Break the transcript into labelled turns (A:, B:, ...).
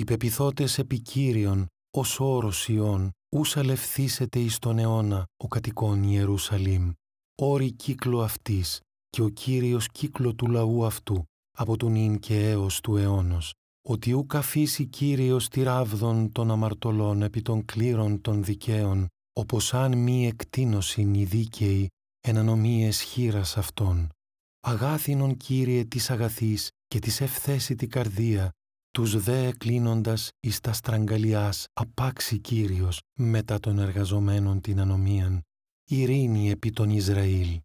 A: υπεπιθώτες επικύριον, ως όρος ιών, ούς αλευθίσεται εις τον αιώνα ο κατοικών Ιερουσαλήμ. Όρη κύκλο αυτής και ο Κύριος κύκλο του λαού αυτού, από τον ίν και έως του αιώνος. Ότι ου καφήσει Κύριος τη ράβδον των αμαρτωλών επί των κλήρων των δικαίων, όπως αν μη εκτείνωσιν οι δίκαιοι ενανομίες χείρας αυτών. Αγάθινον Κύριε της αγαθής και της ευθέσιτη καρδία τους δε κλείνοντας εις τα στραγγαλιάς απάξι Κύριος μετά των εργαζομένων την ανομίαν, ειρήνη επί των Ισραήλ.